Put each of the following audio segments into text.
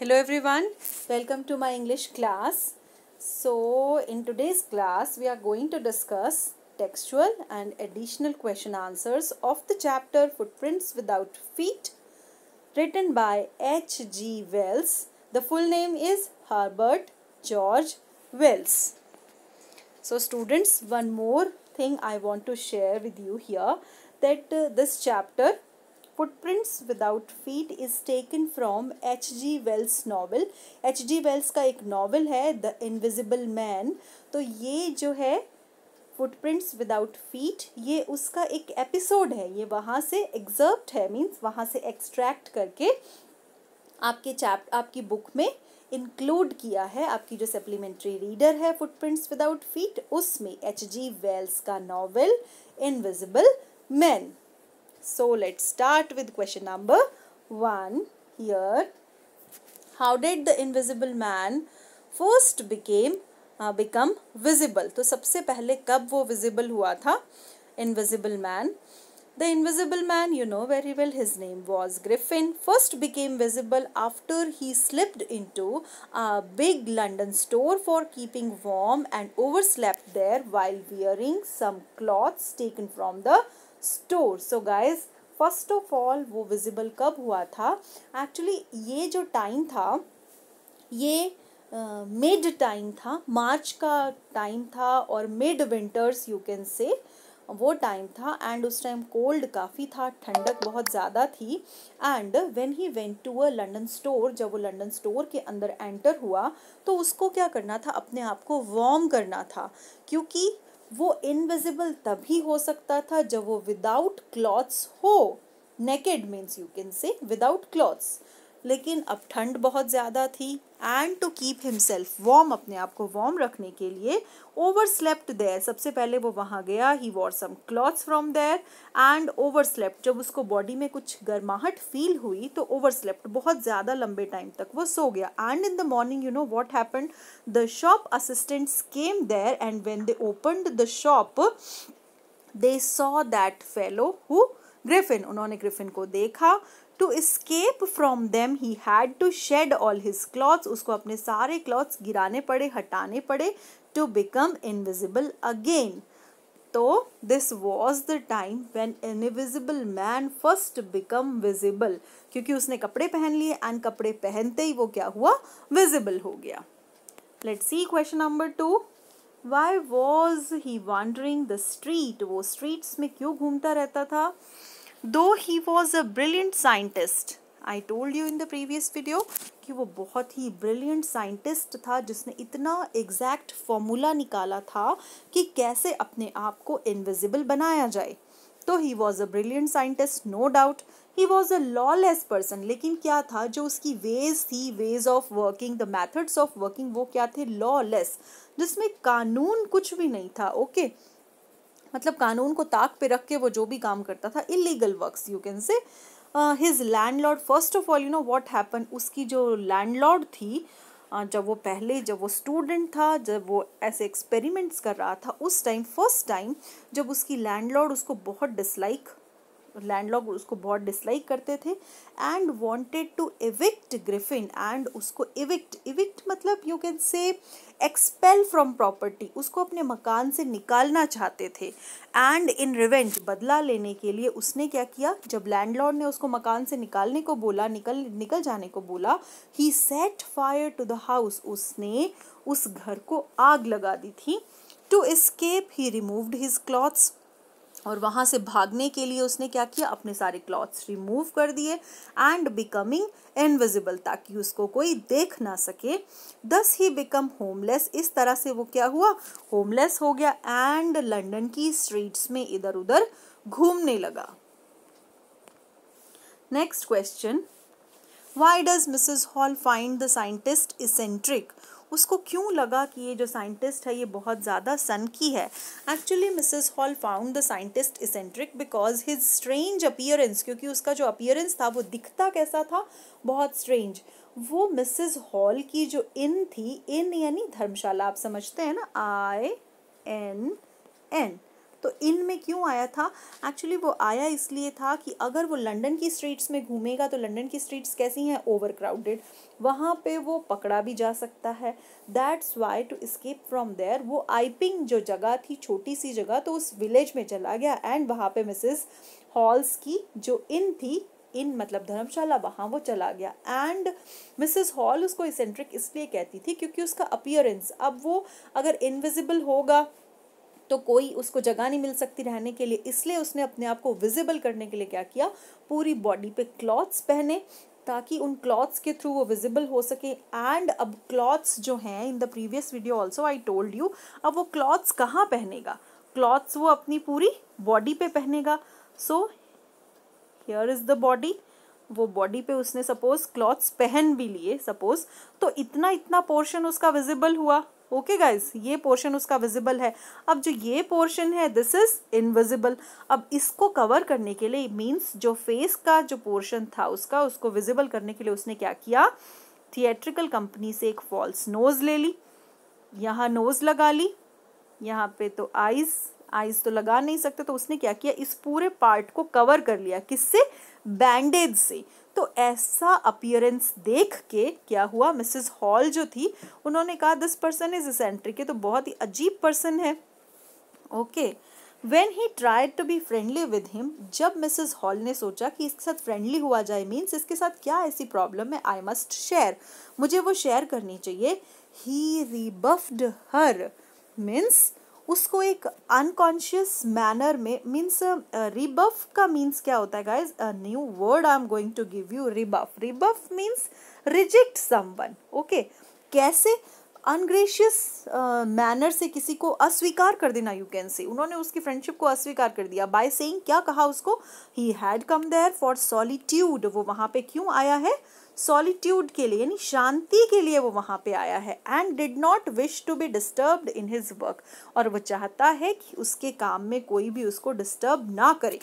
hello everyone welcome to my english class so in today's class we are going to discuss textual and additional question answers of the chapter footprints without feet written by h g wells the full name is herbert george wells so students one more thing i want to share with you here that uh, this chapter footprints without feet is taken from H G Wells novel H G Wells का एक novel है the invisible man तो ये जो है footprints without feet ये उसका एक एपिसोड है ये वहाँ से एग्जर्प्ट है मीन्स वहाँ से एक्सट्रैक्ट करके आपके चैप आपकी बुक में इंक्लूड किया है आपकी जो सप्लीमेंट्री रीडर है फुटप्रिंट्स विदाउट फीट उसमें एच जी वेल्स का novel invisible man So let's start with question number 1 here. How did the invisible man first became uh, become visible? So, सबसे पहले kab wo visible hua tha? Invisible man. The invisible man, you know very well, his name was Griffin, first became visible after he slipped into a big London store for keeping warm and overslept there while wearing some clothes taken from the store so guys first of all वो visible कब हुआ था actually ये जो time था ये mid uh, time था मार्च का टाइम था और मिड विंटर्स यू कैन से वो टाइम था एंड उस टाइम कोल्ड काफ़ी था ठंडक बहुत ज़्यादा थी and when he went to a London store जब वो लंडन स्टोर के अंदर एंटर हुआ तो उसको क्या करना था अपने आप को वार्म करना था क्योंकि वो इनविजिबल तभी हो सकता था जब वो विदाउट क्लॉथ्स हो naked means you can say without clothes लेकिन अब ठंड बहुत ज़्यादा थी and to keep himself warm अपने आप को वार्म रखने के लिए ओवर स्लेप्ट देर सबसे पहले वो वहाँ गया he wore some clothes from there and overslept जब उसको बॉडी में कुछ गर्माहट फील हुई तो ओवर स्लेप्ट बहुत ज़्यादा लंबे टाइम तक वो सो गया and in the morning you know what happen the shop assistants came there and when they opened the shop they saw that fellow who Griffin उन्होंने ग्रिफिन को देखा to escape from them he had to shed all his clothes उसको अपने सारे clothes गिराने पड़े हटाने पड़े टू बिकम इनविजिबल अगेन तो this was the time when invisible man first become visible क्योंकि उसने कपड़े पहन लिए एंड कपड़े पहनते ही वो क्या हुआ विजिबल हो गया let see question number two why was he wandering the street वो स्ट्रीट्स में क्यों घूमता रहता था दो he was a brilliant scientist I told you in the previous video कि वो बहुत ही ब्रिलियंट साइंटिस्ट था जिसने इतना एग्जैक्ट फॉर्मूला निकाला था कि कैसे अपने आप को इनविजिबल बनाया जाए तो he was a brilliant scientist no doubt he was a lawless person लेकिन क्या था जो उसकी वेज थी ways of working the methods of working वो क्या थे लॉलेस जिसमें कानून कुछ भी नहीं था ओके okay? मतलब कानून को ताक पे रख के वो जो भी काम करता था illegal works you can say his landlord first of all you know what happen उसकी जो लैंड लॉर्ड थी uh, जब वो पहले जब वो स्टूडेंट था जब वो ऐसे एक्सपेरिमेंट्स कर रहा था उस टाइम फर्स्ट टाइम जब उसकी लैंड उसको बहुत डिसलाइक लैंडलॉग उसको बहुत डिसलाइक करते थे and wanted to evict Griffin and उसको इविक्ट इविक्ट मतलब you can say expel from property उसको अपने मकान से निकालना चाहते थे एंड इन रिवेंज बदला लेने के लिए उसने क्या किया जब लैंडलॉर्ड ने उसको मकान से निकालने को बोला निकल निकल जाने को बोला he set fire to the house उसने उस घर को आग लगा दी थी to escape he removed his clothes और वहाँ से भागने के लिए उसने क्या किया अपने सारे क्लॉथ्स रिमूव कर दिए एंड बिकमिंग इनविजिबल ताकि उसको कोई देख ना सके दस ही बिकम होमलेस इस तरह से वो क्या हुआ होमलेस हो गया एंड लंदन की स्ट्रीट्स में इधर उधर घूमने लगा next question why does mrs hall find the scientist eccentric उसको क्यों लगा कि ये जो साइंटिस्ट है ये बहुत ज़्यादा सन की है actually Mrs Hall found the scientist eccentric because his strange appearance क्योंकि उसका जो अपियरेंस था वो दिखता कैसा था बहुत स्ट्रेंज वो मिसेस हॉल की जो इन थी इन यानी धर्मशाला आप समझते हैं ना आई एन एन तो इन में क्यों आया था एक्चुअली वो आया इसलिए था कि अगर वो लंदन की स्ट्रीट्स में घूमेगा तो लंदन की स्ट्रीट्स कैसी हैं ओवर क्राउडेड वहाँ पर वो पकड़ा भी जा सकता है that's why to escape from there वो आइपिंग जो जगह थी छोटी सी जगह तो उस विलेज में चला गया एंड वहाँ पे मिसेस हॉल्स की जो इन थी इन मतलब धर्मशाला वहाँ वो चला गया एंड मिसेस हॉल उसको इसेंट्रिक इसलिए कहती थी क्योंकि उसका अपियरेंस अब वो अगर इनविजिबल होगा तो कोई उसको जगह नहीं मिल सकती रहने के लिए इसलिए उसने अपने आप को विजिबल करने के लिए क्या किया पूरी बॉडी पे क्लॉथ्स पहने ताकि उन क्लॉथ्स के थ्रू वो विजिबल हो सके एंड अब क्लॉथ्स जो हैं in the previous video also I told you अब वो क्लॉथ्स कहाँ पहनेगा क्लॉथ्स वो अपनी पूरी बॉडी पे पहनेगा so here is the body वो बॉडी पे उसने सपोज क्लॉथ्स पहन भी लिए सपोज तो इतना इतना पोर्शन उसका विजिबल हुआ ओके okay गाइस ये पोर्शन उसका विजिबल है अब जो ये पोर्शन है दिस इज इनविजिबल अब इसको कवर करने के लिए मींस जो फेस का जो पोर्शन था उसका उसको विजिबल करने के लिए उसने क्या किया थिएट्रिकल कंपनी से एक फॉल्स नोज ले ली यहाँ नोज लगा ली यहाँ पे तो आईज आइज तो लगा नहीं सकते तो उसने क्या किया इस पूरे पार्ट को कवर कर लिया किससे बैंडेज से तो ऐसा अपियरेंस देख के क्या हुआ मिसेस हॉल जो थी उन्होंने कहा दिस पर्सन इज इसेंट्रिक तो बहुत ही अजीब पर्सन है okay when he tried to be friendly with him जब मिसेस हॉल ने सोचा कि इसके साथ फ्रेंडली हुआ जाए मीन्स इसके साथ क्या ऐसी प्रॉब्लम है आई मस्ट शेयर मुझे वो शेयर करनी चाहिए ही रिबफ्ड हर मीन्स उसको एक अनकॉन्शियस मैनर में मीन्स रिबफ uh, का मीन्स क्या होता है guys a new word I am going to give you rebuff rebuff means reject someone okay कैसे अनग्रेशियस मैनर uh, से किसी को अस्वीकार कर देना यू कैन से उन्होंने उसकी फ्रेंडशिप को अस्वीकार कर दिया बाय सेइंग क्या कहा उसको he had come there for solitude वो वहाँ पे क्यों आया है uh, सॉलिट्यूड के लिए यानी शांति के लिए वो वहाँ पे आया है and did not wish to be disturbed in his work और वो चाहता है कि उसके काम में कोई भी उसको डिस्टर्ब ना करे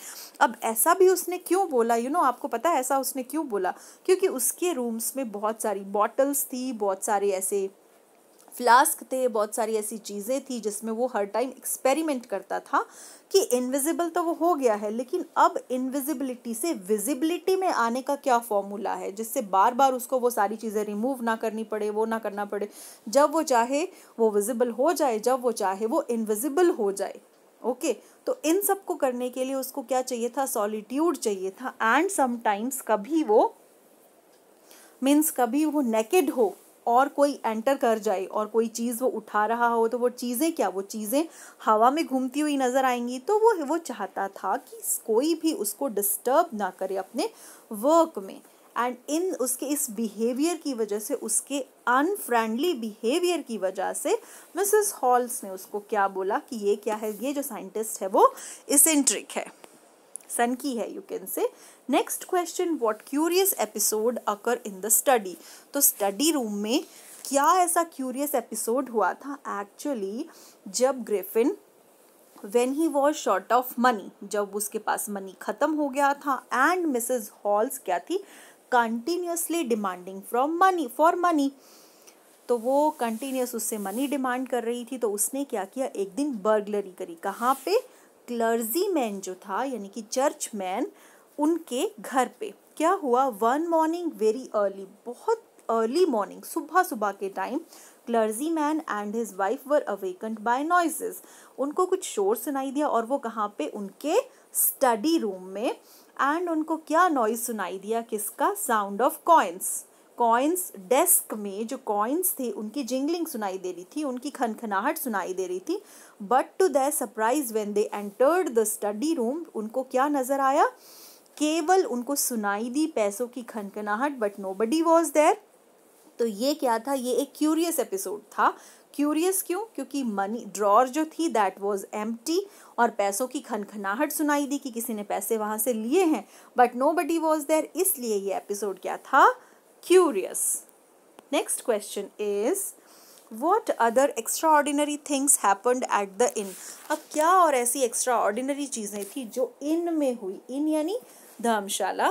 अब ऐसा भी उसने क्यों बोला यू you नो know, आपको पता है ऐसा उसने क्यों बोला क्योंकि उसके रूम्स में बहुत सारी बॉटल्स थी बहुत सारे ऐसे फ्लास्क थे बहुत सारी ऐसी चीज़ें थी जिसमें वो हर टाइम एक्सपेरिमेंट करता था कि इनविजिबल तो वो हो गया है लेकिन अब इनविजिबिलिटी से विजिबिलिटी में आने का क्या फॉर्मूला है जिससे बार बार उसको वो सारी चीज़ें रिमूव ना करनी पड़े वो ना करना पड़े जब वो चाहे वो विजिबल हो जाए जब वो चाहे वो इनविजिबल हो जाए ओके okay, तो इन सब को करने के लिए उसको क्या चाहिए था सॉलिट्यूड चाहिए था एंड समटाइम्स कभी वो मीन्स कभी वो नेकेड हो और कोई एंटर कर जाए और कोई चीज़ वो उठा रहा हो तो वो चीज़ें क्या वो चीज़ें हवा में घूमती हुई नज़र आएंगी तो वो वो चाहता था कि कोई भी उसको डिस्टर्ब ना करे अपने वर्क में एंड इन उसके इस बिहेवियर की वजह से उसके अनफ्रेंडली बिहेवियर की वजह से मिसेस हॉल्स ने उसको क्या बोला कि ये क्या है ये जो साइंटिस्ट है वो इसेंट्रिक है सन की है you can say next question what curious episode occur in the study तो स्टडी रूम में क्या ऐसा क्यूरियस एपिसोड हुआ था एक्चुअली जब Griffin when he was short of money जब उसके पास मनी खत्म हो गया था एंड मिसेज हॉल्स क्या थी continuously demanding from money for money तो वो कंटिन्यूस उससे मनी डिमांड कर रही थी तो उसने क्या किया एक दिन बर्गलरी करी कहाँ पे क्लर्जी मैन जो था यानी कि चर्च मैन उनके घर पे क्या हुआ वन मॉर्निंग वेरी अर्ली बहुत अर्ली मॉर्निंग सुबह सुबह के time clergyman and his wife were awakened by noises उनको कुछ शोर सुनाई दिया और वो कहाँ पे उनके स्टडी रूम में एंड उनको क्या नॉइज सुनाई दिया किसका sound of coins coins desk में जो कॉइन्स थे उनकी जिंगलिंग सुनाई दे रही थी उनकी खनखनाहट सुनाई दे रही थी but to their surprise when they entered the study room उनको क्या नज़र आया केवल उनको सुनाई दी पैसों की खनखनाहट but nobody was there तो ये क्या था ये एक क्यूरियस एपिसोड था क्यूरियस क्यों क्योंकि मनी ड्रॉर जो थी दैट वॉज एम और पैसों की खनखनाहट सुनाई दी कि किसी ने पैसे वहाँ से लिए हैं but nobody was there इसलिए ये एपिसोड क्या था curious next question is what other extraordinary things happened at the inn अब क्या और ऐसी एक्स्ट्रा ऑर्डिनरी चीज़ें थी जो इन में हुई इन यानी धर्मशाला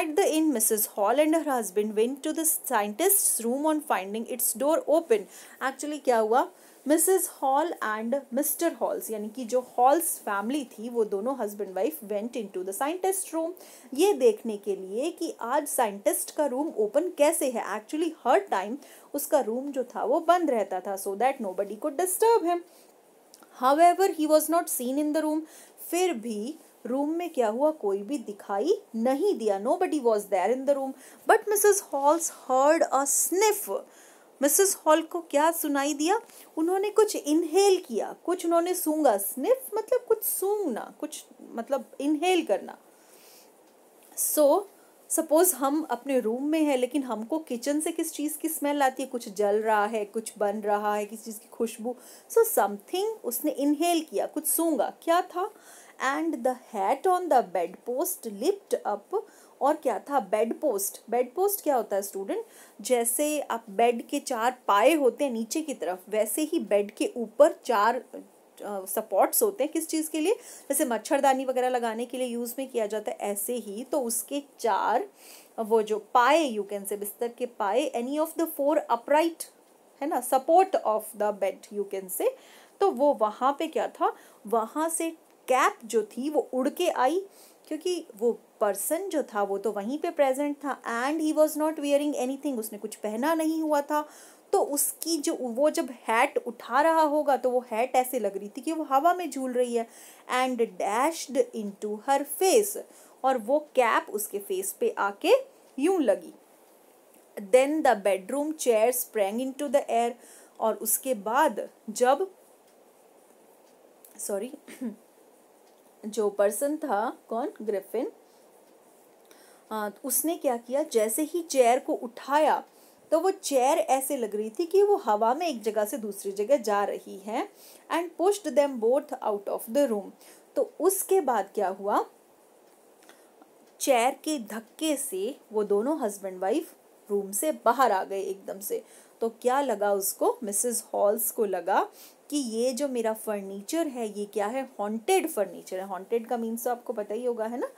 at the inn Mrs Hall and her husband went to the scientist room on finding its door open actually क्या हुआ Mrs Hall and Mr Halls यानी कि जो हॉल्स फैमिली थी वो दोनों husband wife went into the scientist room ये देखने के लिए कि आज साइंटिस्ट का रूम ओपन कैसे है एक्चुअली हर टाइम उसका रूम जो था वो बंद रहता था so that nobody could disturb him how he was not seen in the room फिर भी रूम में क्या हुआ कोई भी दिखाई नहीं दिया nobody was there in the room but Mrs Halls heard a sniff Mrs Hall को क्या सुनाई दिया उन्होंने कुछ इनहेल किया कुछ उन्होंने सूंगा स्निफ मतलब कुछ सूंघना कुछ मतलब इनहेल करना सो so, सपोज हम अपने रूम में हैं लेकिन हमको किचन से किस चीज़ की स्मेल आती है कुछ जल रहा है कुछ बन रहा है किसी चीज़ की खुशबू सो समथिंग उसने इनहेल किया कुछ सूंगा क्या था and the hat on the bed post lift up और क्या था बेड पोस्ट बेड पोस्ट क्या होता है स्टूडेंट जैसे आप बेड के चार पाए होते हैं नीचे की तरफ वैसे ही बेड के ऊपर चार सपोर्ट्स होते हैं किस चीज़ के लिए जैसे मच्छरदानी वगैरह लगाने के लिए यूज़ में किया जाता है ऐसे ही तो उसके चार वो जो पाए यू कैन से बिस्तर के पाए any of the four upright है ना support of the bed you can say तो वो वहाँ पे क्या था वहाँ से कैप जो थी वो उड़ के आई क्योंकि वो पर्सन जो था वो तो वहीं पे प्रेजेंट था and he was not wearing anything उसने कुछ पहना नहीं हुआ था तो उसकी जो वो जब हैट उठा रहा होगा तो वो हैट ऐसे लग रही थी कि वो हवा में झूल रही है and dashed into her face और वो कैप उसके फेस पे आके यूं लगी then the bedroom chair sprang into the air और उसके बाद जब सॉरी जो पर्सन था कौन ग्रिफिन आ, उसने क्या किया जैसे ही चेयर को उठाया तो वो चेयर ऐसे लग रही थी कि वो हवा में एक जगह से दूसरी जगह जा रही है and pushed them both out of the room तो उसके बाद क्या हुआ चेयर के धक्के से वो दोनों हस्बैंड वाइफ रूम से बाहर आ गए एकदम से तो क्या लगा उसको मिसेस हॉल्स को लगा कि ये जो मेरा फर्नीचर है ये क्या है हॉन्टेड फर्नीचर है हॉन्टेड का मीन्स तो आपको पता ही होगा है ना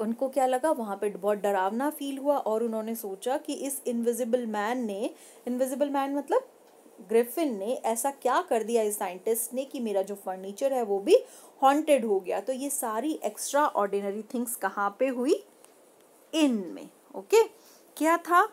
उनको क्या लगा वहाँ पे बहुत डरावना फील हुआ और उन्होंने सोचा कि इस इनविजिबल मैन ने इनविजिबल मैन मतलब ग्रिफिन ने ऐसा क्या कर दिया इस साइंटिस्ट ने कि मेरा जो फर्नीचर है वो भी हॉन्टेड हो गया तो ये सारी एक्स्ट्रा ऑर्डिनरी थिंग्स कहाँ पे हुई इन में ओके क्या था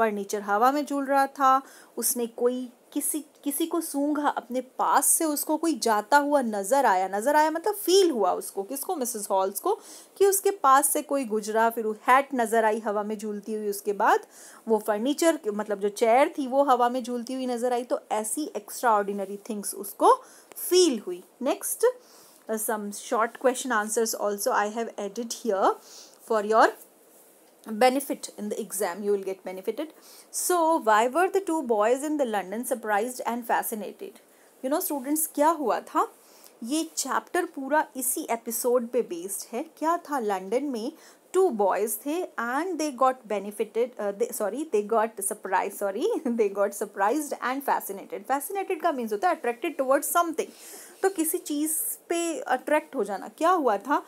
फर्नीचर हवा में झूल रहा था उसने कोई किसी किसी को सूंघा अपने पास से उसको कोई जाता हुआ नज़र आया नज़र आया मतलब फील हुआ उसको किसको मिसेस हॉल्स को कि उसके पास से कोई गुजरा फिर वो हैट नज़र आई हवा में झूलती हुई उसके बाद वो फर्नीचर मतलब जो चेयर थी वो हवा में झूलती हुई नज़र आई तो ऐसी एक्स्ट्रा ऑर्डिनरी थिंग्स उसको फील हुई next some short question answers also I have added here for your benefit in the exam you will get benefited so why were the two boys in the london surprised and fascinated you know students kya hua tha ये chapter पूरा इसी episode पे based है क्या था London में two boys थे and they got benefited sorry they got surprise sorry they got surprise and fascinated fascinated का मीन्स होता है अट्रैक्टेड टुवर्ड्स समथिंग तो किसी चीज़ पे अट्रैक्ट हो जाना क्या हुआ था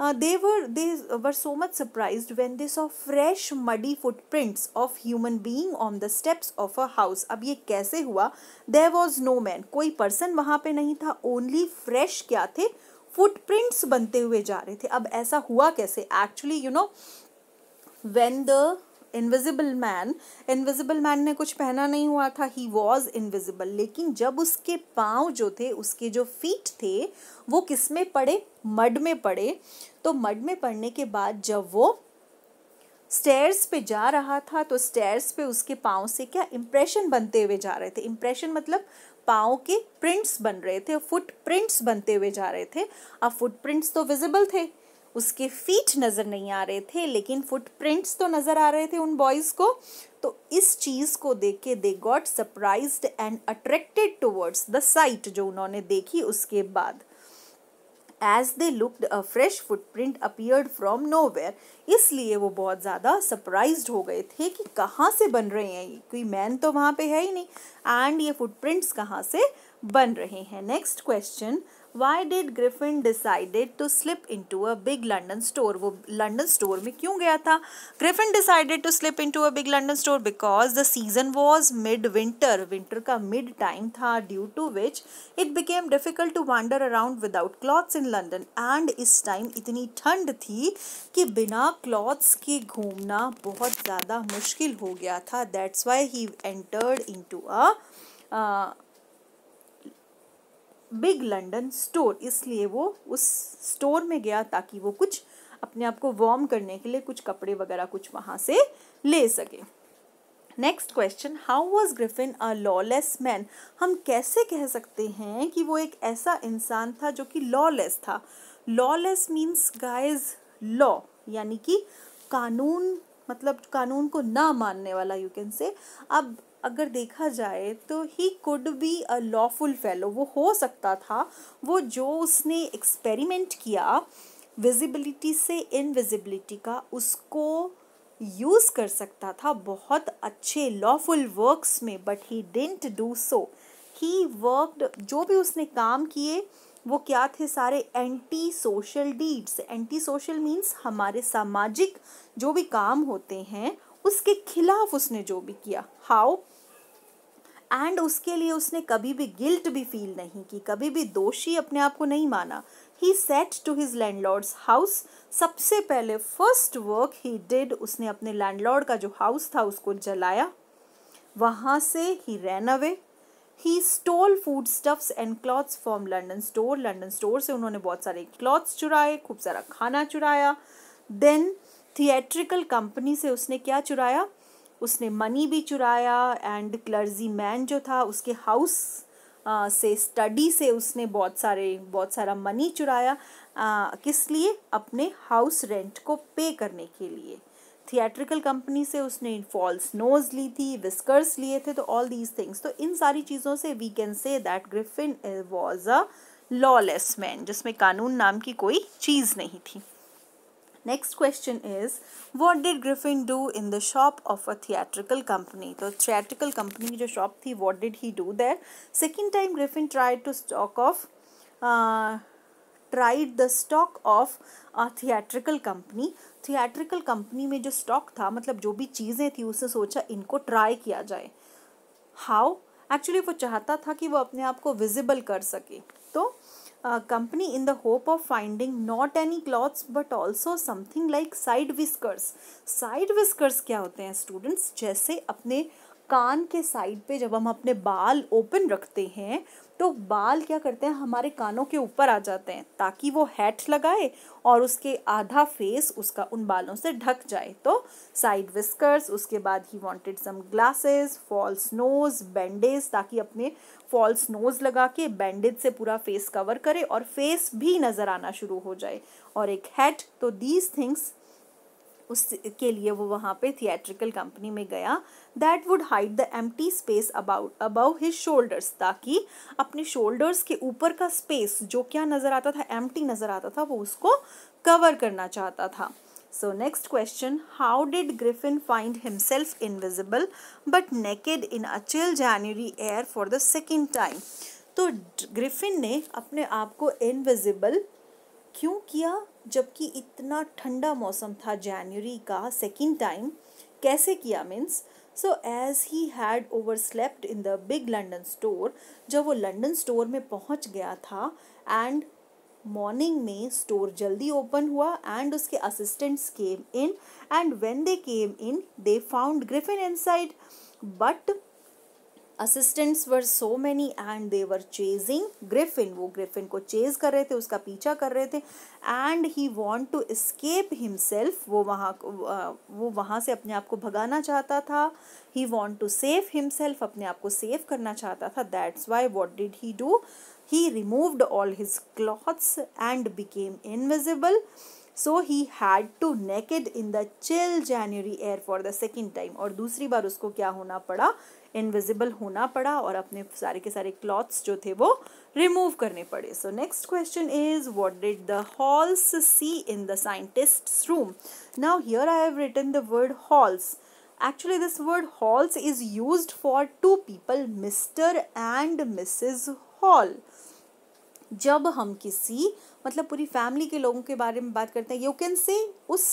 Uh, they were they were so much surprised when they saw fresh muddy footprints of human being on the steps of a house अब ये कैसे हुआ there was no man कोई person वहाँ पे नहीं था only fresh क्या थे footprints बनते हुए जा रहे थे अब ऐसा हुआ कैसे actually you know when the invisible man invisible man ने कुछ पहना नहीं हुआ था ही वॉज इनविजिबल लेकिन जब उसके पाँव जो थे उसके जो फीट थे वो किस में पड़े मड में पड़े तो मड में पड़ने के बाद जब वो स्टेयर्स पे जा रहा था तो स्टेयर्स पे उसके पाँव से क्या इम्प्रेशन बनते हुए जा रहे थे इम्प्रेशन मतलब पाँव के प्रिंट्स बन रहे थे फुट प्रिंट्स बनते हुए जा रहे थे अब फुट प्रिंट्स तो विजिबल थे उसके फीट नज़र नहीं आ रहे थे लेकिन फुटप्रिंट्स तो नज़र आ रहे थे उन बॉयज़ को तो इस चीज़ को देख के they got surprise and attracted towards the sight जो उन्होंने देखी उसके बाद as they looked a fresh footprint appeared from no इसलिए वो बहुत ज़्यादा सरप्राइज हो गए थे कि कहाँ से बन रहे हैं कोई मैन तो वहाँ पे है ही नहीं एंड ये फुटप्रिंट्स कहाँ से बन रहे हैं next question why did Griffin decided to slip into a big London store वो लंडन स्टोर में क्यों गया था Griffin decided to slip into a big London store because the season was mid winter winter का mid time था due to which it became difficult to wander around without clothes in London and इस time इतनी ठंड थी कि बिना clothes के घूमना बहुत ज़्यादा मुश्किल हो गया था that's why he entered into a big London store इसलिए वो उस स्टोर में गया ताकि वो कुछ अपने आप को वार्म करने के लिए कुछ कपड़े वगैरह कुछ वहाँ से ले सके next question how was Griffin a lawless man हम कैसे कह सकते हैं कि वो एक ऐसा इंसान था जो कि लॉलेस था लॉलेस मीन्स गाइज लॉ यानी कि कानून मतलब कानून को ना मानने वाला यू कैन से अब अगर देखा जाए तो he could be a lawful fellow वो हो सकता था वो जो उसने एक्सपेरिमेंट किया विजिबिलिटी से इनविजिबिलिटी का उसको यूज़ कर सकता था बहुत अच्छे लॉफुल वर्क्स में but he didn't do so he worked जो भी उसने काम किए वो क्या थे सारे anti social deeds anti social means हमारे सामाजिक जो भी काम होते हैं उसके खिलाफ उसने जो भी किया हाउ एंड उसके लिए उसने कभी भी गिल्ट भी फील नहीं की कभी भी दोषी अपने आप को नहीं माना he set to his landlord's house सबसे पहले फर्स्ट वर्क ही डिड उसने अपने लैंडलॉर्ड का जो हाउस था उसको जलाया वहाँ से he ran away he stole food stuffs and clothes from London store London store से उन्होंने बहुत सारे क्लॉथ्स चुराए खूब सारा खाना चुराया देन थिएट्रिकल कंपनी से उसने क्या चुराया उसने मनी भी चुराया एंड क्लर्जी मैन जो था उसके हाउस से स्टडी से उसने बहुत सारे बहुत सारा मनी चुराया किस लिए अपने हाउस रेंट को पे करने के लिए थिएट्रिकल कंपनी से उसने फॉल्स नोज ली थी विस्कर्स लिए थे तो ऑल दीज थिंग्स तो इन सारी चीज़ों से we can say that Griffin was a lawless man जिसमें कानून नाम की कोई चीज़ नहीं थी next question is what did Griffin do in the shop of a theatrical company तो थिएट्रिकल कंपनी की जो शॉप थी what did he do there second time Griffin tried to stock of tried the stock of a theatrical company theatrical company में जो stock था मतलब जो भी चीज़ें थी उसने सोचा इनको ट्राई किया जाए हाउ एक्चुअली वो चाहता था कि वो अपने आप को विजिबल कर सके uh, company in the hope of finding not any clothes but also something like side whiskers side whiskers क्या होते हैं students जैसे अपने uh, कान के साइड पे जब हम अपने बाल ओपन रखते हैं तो बाल क्या करते हैं हमारे कानों के ऊपर आ जाते हैं ताकि वो हैट लगाए और उसके आधा फेस उसका उन बालों से ढक जाए तो साइड विस्कर्स उसके बाद he wanted some glasses false nose bandage ताकि अपने फॉल्स नोज़ लगा के बैंडेज से पूरा फेस कवर करे और फेस भी नज़र आना शुरू हो जाए और एक हैट तो दीज थिंग्स उसके लिए वो वहाँ पे थिएट्रिकल कंपनी में गया that would hide the empty space about about his shoulders ताकि अपने शोल्डर्स के ऊपर का स्पेस जो क्या नज़र आता था एम टी नज़र आता था वो उसको कवर करना चाहता था so next question how did Griffin find himself invisible but naked in a chill January air for the second time तो ग्रिफिन ने अपने आप को इनविजिबल क्यों किया जबकि इतना ठंडा मौसम था जनवरी का सेकेंड टाइम कैसे किया means so as he had overslept in the big London store जब वो लंडन स्टोर में पहुंच गया था एंड मॉर्निंग में स्टोर जल्दी ओपन हुआ एंड उसके assistants came in and when they came in they found Griffin inside but assistants were so many and they were chasing Griffin वो ग्रिफिन को चेज कर रहे थे उसका पीछा कर रहे थे and he want to escape himself वो वहाँ वो वहाँ से अपने आप को भगाना चाहता था he want to save himself अपने आप को सेव करना चाहता था that's why what did he do he removed all his clothes and became invisible so he had to naked in the chill January air for the second time और दूसरी बार उसको क्या होना पड़ा इनविजिबल होना पड़ा और अपने सारे के सारे क्लॉथ्स जो थे वो रिमूव करने पड़े so next question is what did the Halls see in the scientist's room now here I have written the word Halls actually this word Halls is use for two people mister and missus Hall जब हम किसी मतलब पूरी family के लोगों के बारे में बात करते हैं यू कैन से उस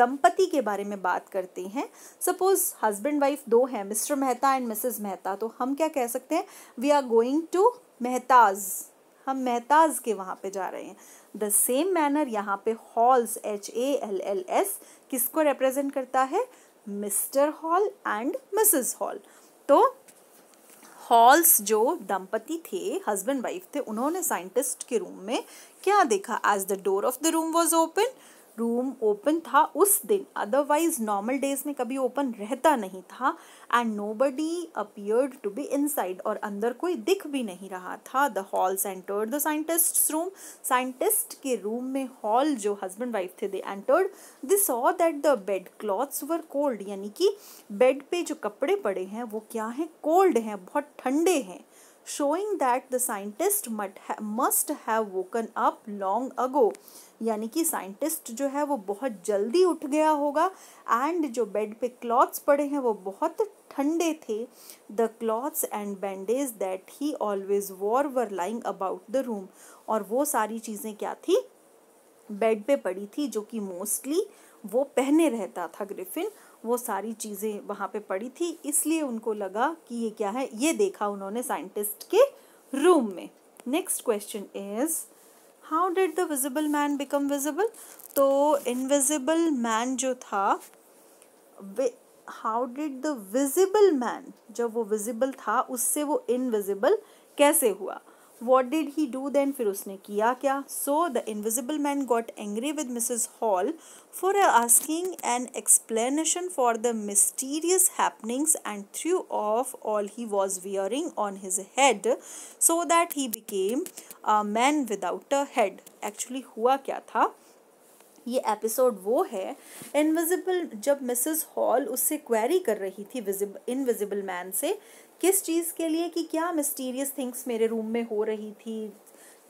दंपति के बारे में बात करते हैं सपोज हस्बैंड वाइफ दो हैं mister Mehta and missus Mehta तो हम क्या कह सकते हैं we are going to Mehtas हम मेहताज के वहाँ पे जा रहे हैं द सेम मैनर यहाँ पे Halls H A L L S किसको रिप्रेजेंट करता है mister Hall and Mrs Hall तो हॉल्स जो दंपति थे हस्बैंड वाइफ थे उन्होंने साइंटिस्ट के रूम में क्या देखा as the door of the room was open room open था उस दिन अदरवाइज नॉर्मल डेज में कभी ओपन रहता नहीं था and nobody appeared to be inside और अंदर कोई दिख भी नहीं रहा था the Hall entered the scientist room scientist के रूम में हॉल जो हस्बैंड वाइफ थे they entered they saw that the bed clothes were cold यानी कि बेड पे जो कपड़े पड़े हैं वो क्या हैं कोल्ड हैं बहुत ठंडे हैं showing that the scientist must have woken up long ago यानी कि साइंटिस्ट जो है वो बहुत जल्दी उठ गया होगा एंड जो बेड पे क्लॉथ्स पड़े हैं वो बहुत ठंडे थे the clothes and bandage that he always wore were lying about the room और वो सारी चीज़ें क्या थी बेड पे पड़ी थी जो कि मोस्टली वो पहने रहता था ग्रिफिन वो सारी चीज़ें वहाँ पे पड़ी थी इसलिए उनको लगा कि ये क्या है ये देखा उन्होंने साइंटिस्ट के रूम में next question is how did the visible man become visible तो इनविजिबल मैन जो था how did the visible man जब वो विजिबल था उससे वो इनविजिबल कैसे हुआ what did he do then फिर उसने किया क्या so the invisible man got angry with missus Hall for asking an explanation for the mysterious happenings and threw off all he was wearing on his head so that he became man without a head actually हुआ क्या था ये episode वो है invisible जब Mrs hall उससे query कर रही थी विजिब इनविजिबल मैन से किस चीज़ के लिए कि क्या मिस्टीरियस थिंग्स मेरे रूम में हो रही थी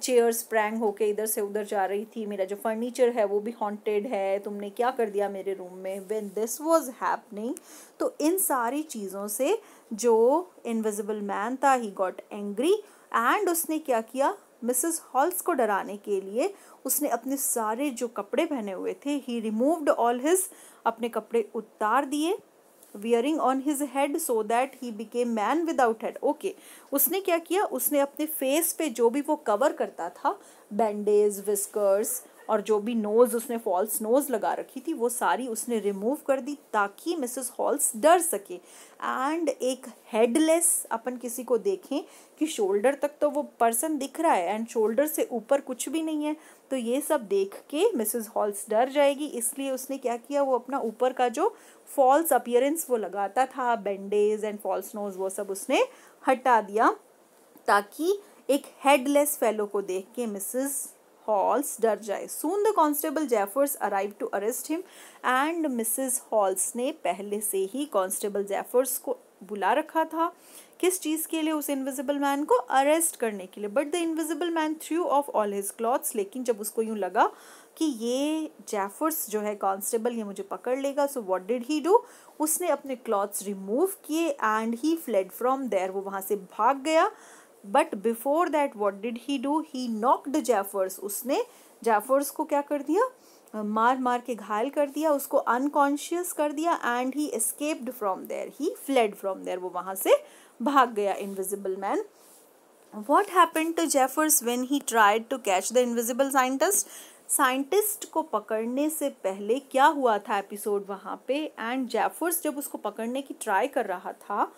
चेयर्स प्रैंग होके इधर से उधर जा रही थी मेरा जो फर्नीचर है वो भी हॉन्टेड है तुमने क्या कर दिया मेरे रूम में वेन दिस वॉज हैपनिंग तो इन सारी चीज़ों से जो इनविजिबल मैन था ही गॉट एंग्री एंड उसने क्या किया मिसेस हॉल्स को डराने के लिए उसने अपने सारे जो कपड़े पहने हुए थे ही रिमूव्ड ऑल हिज अपने कपड़े उतार दिए wearing on his head so that he became man without head okay उसने क्या किया उसने अपने फेस पे जो भी वो कवर करता था बैंडेज विस्कर्स और जो भी नोज़ उसने फॉल्स नोज़ लगा रखी थी वो सारी उसने रिमूव कर दी ताकि मिसेस हॉल्स डर सके एंड एक हेडलेस अपन किसी को देखें कि शोल्डर तक तो वो पर्सन दिख रहा है एंड शोल्डर से ऊपर कुछ भी नहीं है तो ये सब देख के मिसेस हॉल्स डर जाएगी इसलिए उसने क्या किया वो अपना ऊपर का जो फॉल्स अपियरेंस वो लगाता था बैंडेज एंड फॉल्स नोज वो सब उसने हटा दिया ताकि एक हेडलेस फेलो को देख के मिसेस हॉल्स डर जाए soon the constable Jeffers arrive to arrest him and missus Halls ने पहले से ही कॉन्स्टेबल जेफर्स को बुला रखा था किस चीज़ के लिए उस इनविजिबल मैन को अरेस्ट करने के लिए but the invisible man threw off all his clothes लेकिन जब उसको यूँ लगा कि ये जेफर्स जो है कॉन्स्टेबल ये मुझे पकड़ लेगा so what did he do उसने अपने क्लॉथ्स रिमूव किए and he fled from there वो वहाँ से भाग गया but before that what did he do he knocked Jeffers उसने जैफर्स को क्या कर दिया मार मार के घायल कर दिया उसको अनकॉन्शियस कर दिया and he escaped from there he fled from there वो वहाँ से भाग गया invisible man what happen to Jeffers when he tried to catch the invisible scientist scientist को पकड़ने से पहले क्या हुआ था एपिसोड वहाँ पे एंड जेफर्स जब उसको पकड़ने की ट्राई कर रहा था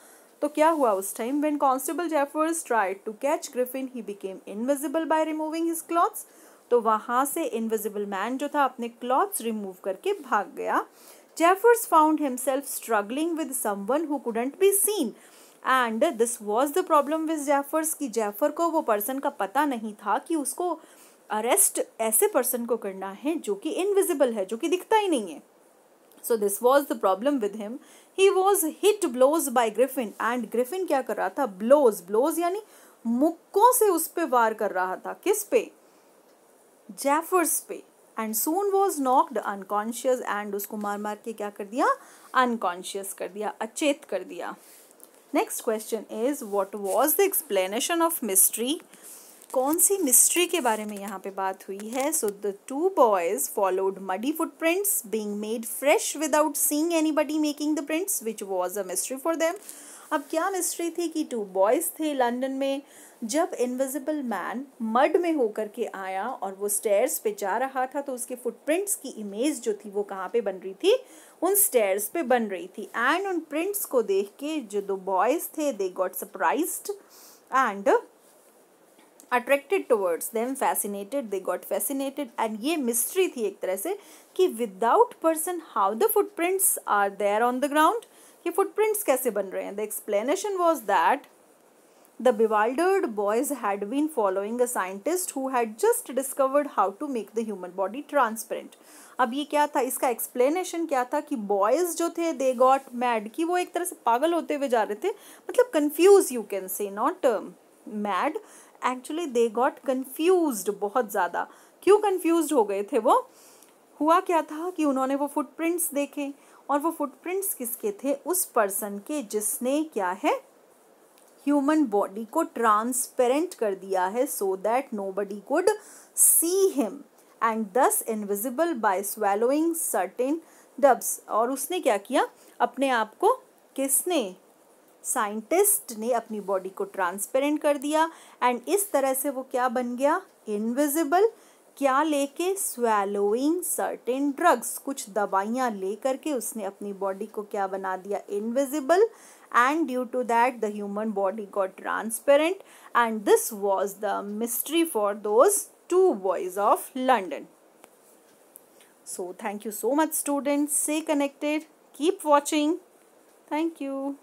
तो क्या हुआ उस time when constable Jeffers tried to catch Griffin he became invisible by removing his clothes तो वहाँ से इनविजिबल मैन जो था अपने क्लॉथ्स रिमूव करके भाग गया Jeffers found himself struggling with someone who couldn't be seen and this was the problem with Jeffers कि जेफर को वो पर्सन का पता नहीं था कि उसको अरेस्ट ऐसे पर्सन को करना है जो कि इनविजिबल है जो कि दिखता ही नहीं है so this was the problem with him he was hit blows by Griffin and Griffin क्या कर रहा था ब्लोज ब्लोज यानी मुक्कों से उस पर वार कर रहा था किस पे जैफर्स पे and soon was knocked unconscious and उसको मार मार के क्या कर दिया अनकॉन्शियस कर दिया अचेत कर दिया next question is what was the explanation of mystery कौन सी मिस्ट्री के बारे में यहाँ पे बात हुई है so the two boys followed muddy footprints being made fresh without seeing anybody making the prints which was a mystery for them अब क्या मिस्ट्री थी कि टू बॉयज़ थे लंदन में जब इनविजिबल मैन मड में होकर के आया और वो स्टेयर्स पे जा रहा था तो उसके फुटप्रिंट्स की इमेज जो थी वो कहाँ पे बन रही थी उन स्टेयर्स पे बन रही थी एंड उन प्रिंट्स को देख के जो दो बॉयज़ थे they got surprise and attracted towards them fascinated they got fascinated and ये मिस्ट्री थी एक तरह से कि without person how the footprints are there on the ground ये फुटप्रिंट्स कैसे बन रहे हैं the explanation was that the bewildered boys had been following a scientist who had just discovered how to make the human body transparent अब ये क्या था इसका एक्सप्लेनेशन क्या था कि बॉयज़ जो थे दे गॉट मैड कि वो एक तरह से पागल होते हुए जा रहे थे मतलब confuse you can say not mad actually they got confuse बहुत ज़्यादा क्यों कन्फ्यूज हो गए थे वो हुआ क्या था कि उन्होंने वो फुटप्रिंट्स देखे और वो फुटप्रिंट्स किसके थे उस पर्सन के जिसने क्या है ह्यूमन बॉडी को ट्रांसपेरेंट कर दिया है so that nobody could see him and thus invisible by swallowing certain drugs और उसने क्या किया अपने आप को किसने साइंटिस्ट ने अपनी बॉडी को ट्रांसपेरेंट कर दिया एंड इस तरह से वो क्या बन गया इनविजिबल क्या लेके स्वेलोइंग सर्टेन ड्रग्स कुछ दवाइयाँ ले करके उसने अपनी बॉडी को क्या बना दिया invisible and due to that the human body got transparent and this was the mystery for those two boys of London so thank you so much students stay connected keep watching thank you